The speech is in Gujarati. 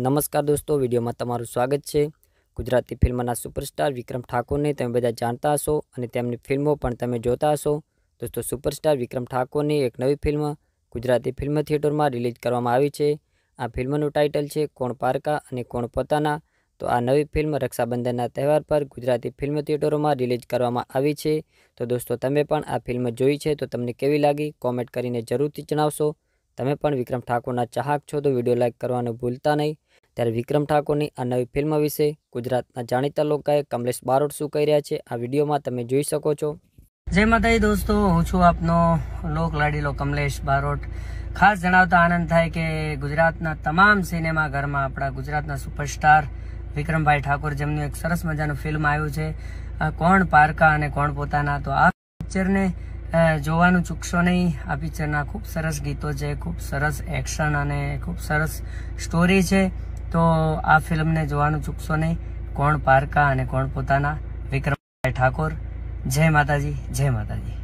નમસ્કાર દોસ્તો વિડીયોમાં તમારું સ્વાગત છે ગુજરાતી ફિલ્મના સુપરસ્ટાર વિક્રમ ઠાકોરને તમે બધા જાણતા હશો અને તેમની ફિલ્મો પણ તમે જોતા હશો દોસ્તો સુપરસ્ટાર વિક્રમ ઠાકોરની એક નવી ફિલ્મ ગુજરાતી ફિલ્મ થિયેટરમાં રિલીઝ કરવામાં આવી છે આ ફિલ્મનું ટાઇટલ છે કોણ પારકા અને કોણ પોતાના તો આ નવી ફિલ્મ રક્ષાબંધનના તહેવાર પર ગુજરાતી ફિલ્મ થિયેટરોમાં રિલીઝ કરવામાં આવી છે તો દોસ્તો તમે પણ આ ફિલ્મ જોઈ છે તો તમને કેવી લાગી કોમેન્ટ કરીને જરૂરથી જણાવશો તમે પણ વિક્રમ ઠાકોરના ચાહક છો તો વિડીયો લાઇક કરવાનું ભૂલતા નહીં ત્યારે વિક્રમ ઠાકોરની આ નવી ફિલ્મ વિશે ગુજરાતના જાણીતા લોકોએ કમલેશ બારોટ શું કહી રહ્યા છે આ વિડીયોમાં તમે જોઈ શકો છો જય માતાજી દોસ્તો હું છું આપનો લોક લાડીલો કમલેશ બારોટ ખાસ જણાવતા આનંદ થાય કે ગુજરાતના તમામ સિનેમા ઘરમાં આપણા ગુજરાતના સુપરસ્ટાર વિક્રમભાઈ ઠાકોર જેમનું એક સરસ મજાનું ફિલ્મ આવ્યું છે કોણ પારકા અને કોણ પોતાના તો આ પિક્ચરને જોવાનું ચૂકશો નહીં આ પિક્ચરના ખૂબ સરસ ગીતો છે ખૂબ સરસ એક્શન અને ખૂબ સરસ સ્ટોરી છે તો આ ફિલ્મને જોવાનું ચૂકશો નહીં કોણ પારકા અને કોણ પોતાના વિક્રમભાઈ ઠાકોર જય માતાજી જય માતાજી